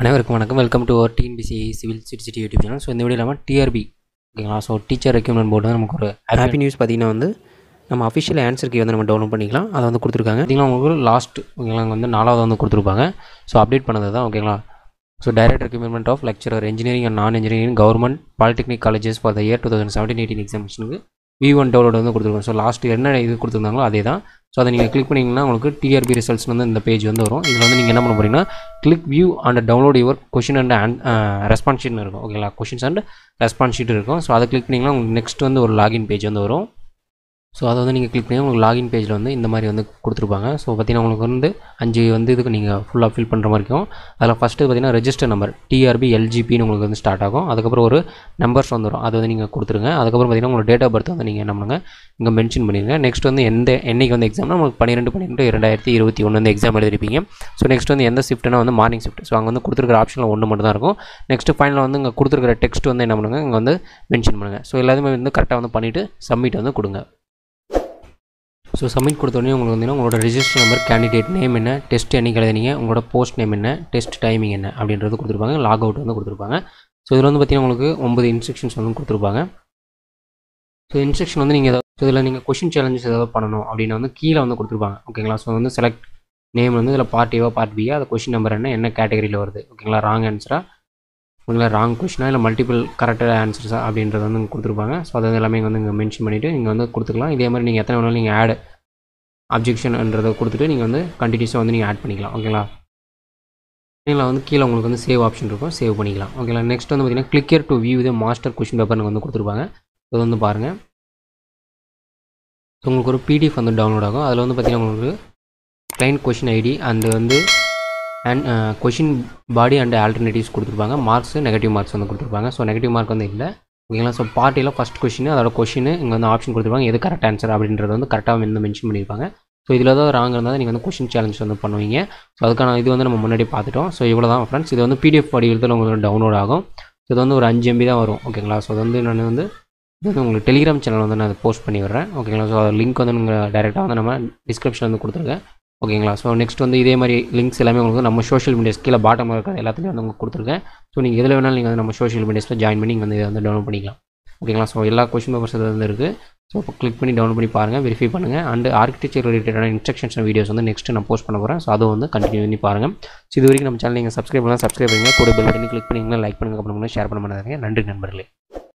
அனைவருக்கும் வணக்கம் welcome to our TNPSC civil city YouTube channel so இந்த வீடியோ இல்லாமல் டிஆர்பி ஓகேங்களா ஸோ டீச்சர் ரெக்யூமெண்ட் போர்டு நமக்கு ஒரு ஹாப்பி நியூஸ் பார்த்திங்கன்னா வந்து நம்ம அஃபிஷியல் ஆன்சர் கே வந்து நம்ம டவுன்லோட் பண்ணிக்கலாம் அதை வந்து கொடுத்துருக்காங்க பார்த்திங்கன்னா உங்களுக்கு லாஸ்ட் ஓகேங்களா வந்து நாலாவது வந்து கொடுத்துருப்பாங்க ஸோ அப்டேட் பண்ணது தான் ஓகேங்களா so direct recruitment of lecturer engineering and non engineering government polytechnic colleges for the year two thousand seventeen eighteen எக்ஸாமிஷனுக்கு வி ஒன் டவுன்லோட் வந்து கொடுத்துருக்கோம் ஸோ லாஸ்ட் என்ன இது கொடுத்துருந்தாங்களோ அதே தான் ஸோ அதை நீங்கள் கிளிக் பண்ணிங்கன்னா உங்களுக்கு டிஆர்பி ரிசல்ட்ஸ் வந்து இந்த பேஜ் வந்து வரும் இதில் வந்து நீங்கள் என்ன பண்ண போகிறீங்கன்னா click view and download your question and and response ஷீட்னு இருக்கும் ஓகேங்களா கொஷின்ஸ் அண்ட் ரெஸ்பான்ஸ் ஷீட் இருக்கும் ஸோ அதை கிளிக் பண்ணிங்கன்னா உங்களுக்கு நெக்ஸ்ட் வந்து ஒரு லாகின் பேஜ் வந்து வரும் ஸோ அதை வந்து நீங்கள் கிளிக் பண்ணி உங்களுக்கு லாகின் பேஜில் வந்து இந்த மாதிரி வந்து கொடுத்துருப்பாங்க ஸோ பார்த்தீங்கன்னா உங்களுக்கு வந்து அஞ்சு வந்து இதுக்கு நீங்கள் ஃபுல்லாக ஃபில் பண்ணுற மாதிரி இருக்கும் அதில் ஃபஸ்ட்டு பார்த்தீங்கன்னா ரெஜிஸ்டர் நம்பர் டிஆர்பி எல்ஜிபின்னு உங்களுக்கு வந்து ஸ்டார்ட் ஆகும் அதுக்கப்புறம் ஒரு நம்பர்ஸ் வந்துடும் அது வந்து நீங்கள் கொடுத்துருங்க அதுக்கப்புறம் பார்த்தீங்கன்னா உங்களுக்கு டேட் ஆஃப் பர்த் வந்து நீங்கள் என்ன பண்ணுங்கள் இங்கே மென்ஷன் பண்ணிடுங்க நெக்ஸ்ட் வந்து எந்த என்றைக்கு வந்து எக்ஸாம்னா உங்களுக்கு பன்னிரெண்டு பன்னிரெண்டு இரண்டாயிரத்தி இருபத்தி ஒன்று வந்து எக்ஸாம் எழுதிருப்பீங்க ஸோ நெக்ஸ்ட் வந்து எந்த ஷிஃப்ட்னா வந்து மார்னிங் ஷிஃப்ட் ஸோ அங்கே வந்து கொடுத்துருக்கிற ஆப்ஷனில் ஒன்று மட்டும் தான் இருக்கும் நெக்ஸ்ட் ஃபைனல் வந்து இங்கே கொடுத்துருக்கிற டெக்ஸ்ட் வந்து என்ன பண்ணுங்கள் இங்கே வந்து மென்ஷன் பண்ணுங்கள் ஸோ எல்லாத்தையுமே வந்து கரெக்டாக வந்து பண்ணிவிட்டு சப்மிட் வந்து கொடுங்க ஸோ சப்மிட் கொடுத்தோடனே உங்களுக்கு வந்தீங்கன்னா உங்களோட ரிஜிஸ்டர் நம்பர் கேண்டிடேட் நேம் என்ன டெஸ்ட் என்னைக்கு எழுதினீங்க உங்களோட போஸ்ட் நேம் என்ன டெஸ்ட் டைமிங் என்ன அப்படின்றது கொடுத்துருப்பாங்க லாக் அவுட் வந்து கொடுத்துருப்பாங்க ஸோ இதில் வந்து பார்த்தீங்கன்னா உங்களுக்கு ஒன்பது இன்ஸ்ட்ரக்ஷன்ஸ் வந்து கொடுத்துருப்பாங்க ஸோ இன்ஸ்ட்ரக்ஷன் வந்து நீங்கள் ஏதாவது இதில் நீங்கள் கொஷின் சேலஞ்சஸ் ஏதாவது பண்ணணும் அப்படின்னு வந்து கீழே வந்து கொடுத்துருப்பாங்க ஓகேங்களா ஸோ வந்து செலக்ட் நேம் வந்து இதில் பார்ட் ஏவா பார்ட் பியா அது கொஷின் நம்பர் என்ன என்ன கேட்டகரியில் வருது ஓகேங்களா ராங் ஆன்சராக உங்களை ராங் கொஷினா இல்லை மல்டிபிள் கரெக்டாக ஆன்சர்ஸாக அப்படின்றத வந்து இங்கே கொடுத்துருப்பாங்க ஸோ அது எல்லாமே இங்கே வந்து இங்கே மென்ஷன் பண்ணிவிட்டு நீங்கள் வந்து கொடுத்துக்கலாம் இதே மாதிரி நீங்கள் எத்தனை வேணாலும் நீங்கள் ஆட் அப்ஜெக்ஷன்ன்றதை கொடுத்துட்டு நீங்கள் வந்து கண்டினியூஸாக வந்து நீங்கள் ஆட் பண்ணிக்கலாம் ஓகேங்களா நீங்களா வந்து கீழே உங்களுக்கு வந்து சேவ் ஆப்ஷன் இருக்கும் சேவ் பண்ணிக்கலாம் ஓகேங்களா நெக்ஸ்ட் வந்து பார்த்திங்கன்னா கிளிக்கர் டு வியூ இது மாஸ்டர் கொஷின் நீங்கள் வந்து கொடுத்துருப்பாங்க அது வந்து பாருங்கள் உங்களுக்கு ஒரு பிடிஎஃப் வந்து டவுன்லோட் ஆகும் அதில் வந்து பார்த்திங்கன்னா உங்களுக்கு கிளைண்ட் கொஷின் ஐடி அந்த வந்து and question body and alternatives கொடுத்துருப்பாங்க மார்க்ஸ் நெகட்டிவ் மார்க்ஸ் வந்து கொடுத்துருப்பாங்க ஸோ நெகட்டிவ் மார்க் வந்து இல்லை ஓகேங்களா ஸோ பார்ட்டியில் ஃபஸ்ட் கொஷின் அதோட கொஷின் இங்கே வந்து ஆப்ஷன் கொடுத்துருப்பாங்க எது கரெக்ட் ஆன்சர் அப்படின்றது வந்து கரெக்டாக வந்து மென்ஷன் பண்ணியிருப்பாங்க ஸோ இதில் ஏதாவது ராங் இருந்தால் நீங்கள் வந்து கொஷின் சேலஞ்ச் வந்து பண்ணுவீங்க ஸோ அதுக்கான இது வந்து நம்ம முன்னாடி பார்த்துட்டோம் ஸோ இவ்வளோ தான் ஃப்ரெண்ட்ஸ் இது வந்து பிடிஎஃப் வடிவத்தில் உங்களுக்கு டவுன்லோட் ஆகும் ஸோ இது வந்து ஒரு அஞ்சு எம்பி தான் வரும் ஓகேங்களா ஸோ அது வந்து நான் வந்து இது வந்து உங்களுக்கு டெலிகிராம் சேனல் வந்து நான் போஸ்ட் பண்ணி விடுறேன் ஓகேங்களா ஸோ லிங்க் வந்து நீங்கள் டேரெக்டாக வந்து நம்ம டிஸ்கிரிப்ஷன் வந்து கொடுத்துருக்கேன் ஓகேங்களா ஸோ நெக்ஸ்ட் வந்து இதே மாதிரி லிங்க்ஸ் எல்லாமே உங்களுக்கு நம்ம சோஷியல் மீடியாஸ் கீழே பாட்டமாக இருக்கிற எல்லாத்துலேயும் வந்து உங்களுக்கு கொடுத்துருக்கேன் ஸோ நீங்கள் எதில் வேணாலும் நீங்கள் வந்து நம்ம சோஷியல் மீடியாஸில் ஜாயின் பண்ணி வந்து இதை வந்து டவுன்லோட் பண்ணிக்கலாம் ஓகேங்களா ஸோ எல்லா கொஸ்டின் பேப்பர்ஸ் வந்து இருக்குது ஸோ இப்போ கிளிக் பண்ணி டவுன்லோட் பண்ணி பாருங்கள் வெரிஃபை பண்ணுங்கள் அண்ட் ஆர்கிடெக்சர் ரிலேட்டடான இன்ஸ்ட்ரக்ஷன்ஸ் வீடியோஸ் வந்து நெக்ஸ்ட் நான் போஸ்ட் பண்ண போகிறேன் ஸோ அதை வந்து கண்டினியூ பண்ணி பாருங்கள் ஸோ இது வரைக்கும் நம்ம சேனல் நீங்கள் சப்ஸ்கிரைப் பண்ணலாம் சப்ஸ்கிரைப் பண்ணுங்கள் கூட பெல் பட்டனி கிளிக் பண்ணிங்கன்னா லைக் பண்ணுங்கள் அப்புறம் ஷேர் பண்ண மாட்டாங்க நன்றி நண்பர்களே